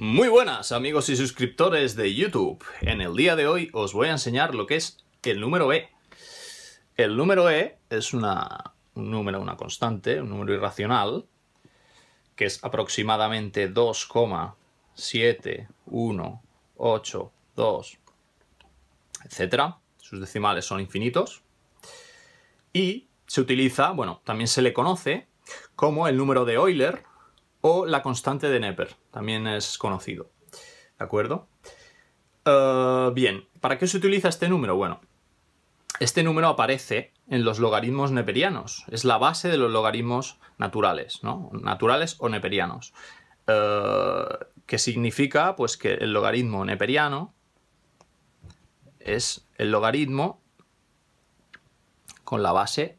Muy buenas amigos y suscriptores de YouTube. En el día de hoy os voy a enseñar lo que es el número E. El número E es una, un número, una constante, un número irracional, que es aproximadamente 2,7182, etc. Sus decimales son infinitos. Y se utiliza, bueno, también se le conoce como el número de Euler o la constante de Neper, también es conocido. ¿De acuerdo? Eh, bien, ¿para qué se utiliza este número? Bueno, este número aparece en los logaritmos neperianos. Es la base de los logaritmos naturales, ¿no? Naturales o neperianos. ¿Qué eh, que significa pues, que el logaritmo neperiano es el logaritmo con la base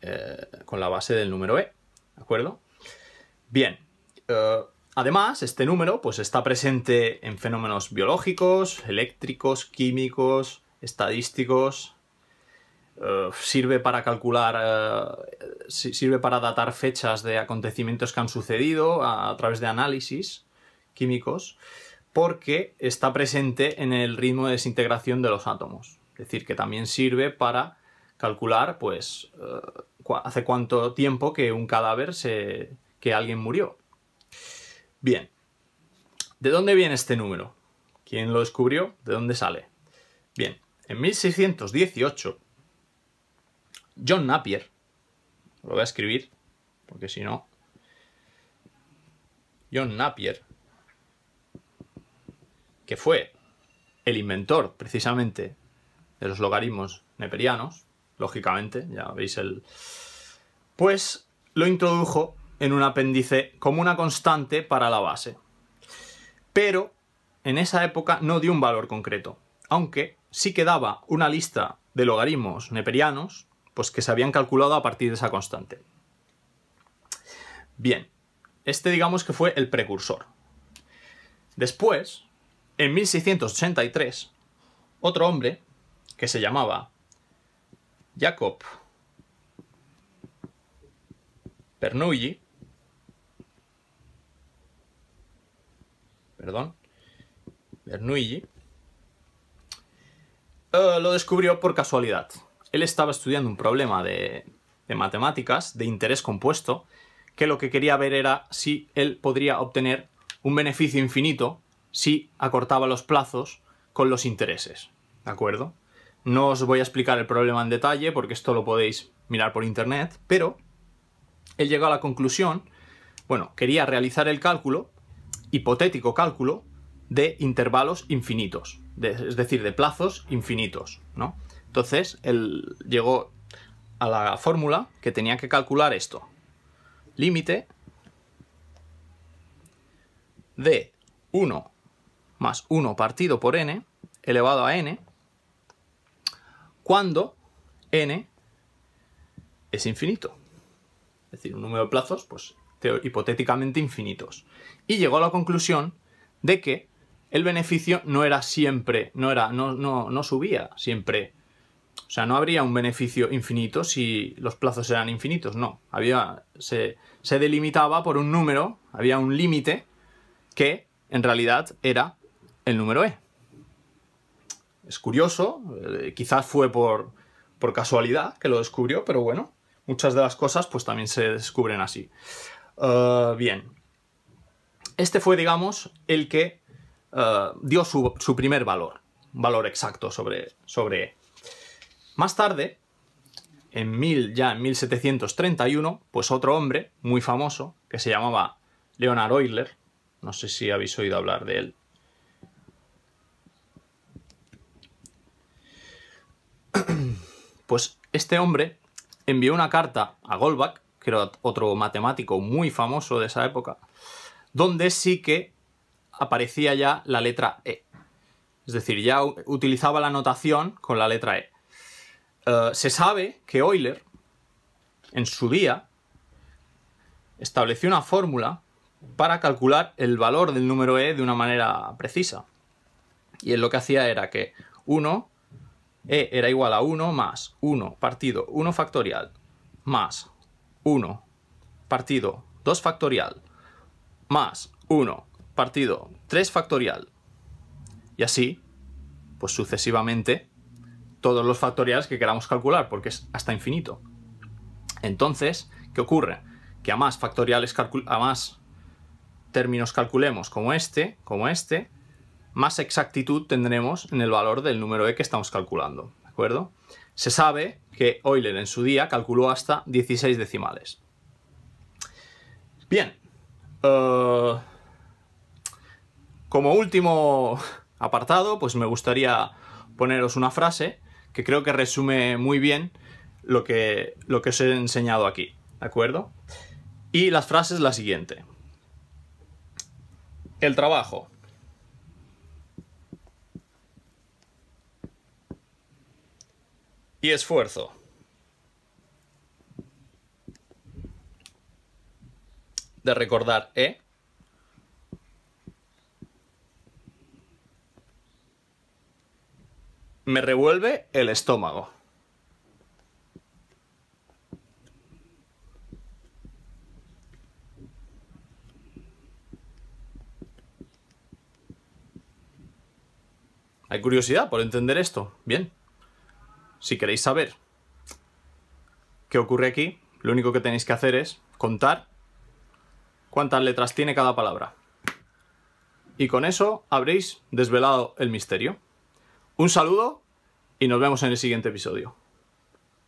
eh, con la base del número e, ¿de acuerdo? Bien. Eh. además, este número pues, está presente en fenómenos biológicos, eléctricos, químicos, estadísticos. Eh, sirve para calcular, eh, sirve para datar fechas de acontecimientos que han sucedido a, través de análisis químicos, porque está presente en el ritmo de desintegración de los átomos. Es decir, que también sirve para calcular, pues, hace cuánto tiempo que un cadáver se, que alguien murió. Bien, ¿de dónde viene este número? ¿Quién lo descubrió? ¿De dónde sale? Bien, en 1618, John Napier, lo voy a escribir, porque si no, John Napier, que fue el inventor precisamente de los logaritmos neperianos, lógicamente, ya veis el... Pues lo introdujo en un apéndice como una constante para la base. Pero en esa época no dio un valor concreto, aunque sí quedaba una lista de logaritmos neperianos pues que se habían calculado a partir de esa constante. Bien, este digamos que fue el precursor. Después, en 1683, otro hombre que se llamaba Jacob Bernoulli perdón, Bernoulli, eh, lo descubrió por casualidad. Él estaba estudiando un problema de, de matemáticas, de interés compuesto, que lo que quería ver era si él podría obtener un beneficio infinito si acortaba los plazos con los intereses. ¿De acuerdo? No os voy a explicar el problema en detalle porque esto lo podéis mirar por internet, pero él llegó a la conclusión, bueno, quería realizar el cálculo hipotético cálculo de intervalos infinitos, es decir, de plazos infinitos, ¿no? Entonces, él llegó a la fórmula que tenía que calcular esto. Límite de 1 más 1 partido por n elevado a n cuando n es infinito. Es decir, un número de plazos pues, hipotéticamente infinitos. Y llegó a la conclusión de que el beneficio no era siempre, no era, no, no, no subía siempre. O sea, no habría un beneficio infinito si los plazos eran infinitos, no. Había, se, se delimitaba por un número, había un límite que en realidad era el número E. Es curioso, eh, quizás fue por, por casualidad que lo descubrió, pero bueno, muchas de las cosas pues también se descubren así. Eh, bien. Este fue, digamos, el que eh, dio su, primer valor, valor exacto sobre, sobre Más tarde, en mil, ya en 1731, pues otro hombre muy famoso, que se llamaba Leonard Euler, no sé si habéis oído hablar de él, pues este hombre envió una carta a Goldbach que era otro matemático muy famoso de esa época, donde sí que aparecía ya la letra E. Es decir, ya utilizaba la notación con la letra E. Eh, se sabe que Euler, en su día, estableció una fórmula para calcular el valor del número E de una manera precisa. Y él lo que hacía era que 1, E era igual a 1 más 1 partido 1 factorial más 1 partido 2 factorial más 1 partido 3 factorial. Y así, pues sucesivamente, todos los factoriales que queramos calcular, porque es hasta infinito. Entonces, ¿qué ocurre? Que a más factoriales, a más términos calculemos como este, como este, más exactitud tendremos en el valor del número e que estamos calculando, ¿de acuerdo? Se sabe que Euler en su día calculó hasta 16 decimales. Bien, eh, como último apartado, pues me gustaría poneros una frase que creo que resume muy bien lo que, lo que os he enseñado aquí, ¿de acuerdo? Y la frase es la siguiente. El trabajo y esfuerzo. De recordar E. Me revuelve el estómago. Hay curiosidad por entender esto. Bien si queréis saber qué ocurre aquí, lo único que tenéis que hacer es contar cuántas letras tiene cada palabra. Y con eso habréis desvelado el misterio. Un saludo y nos vemos en el siguiente episodio.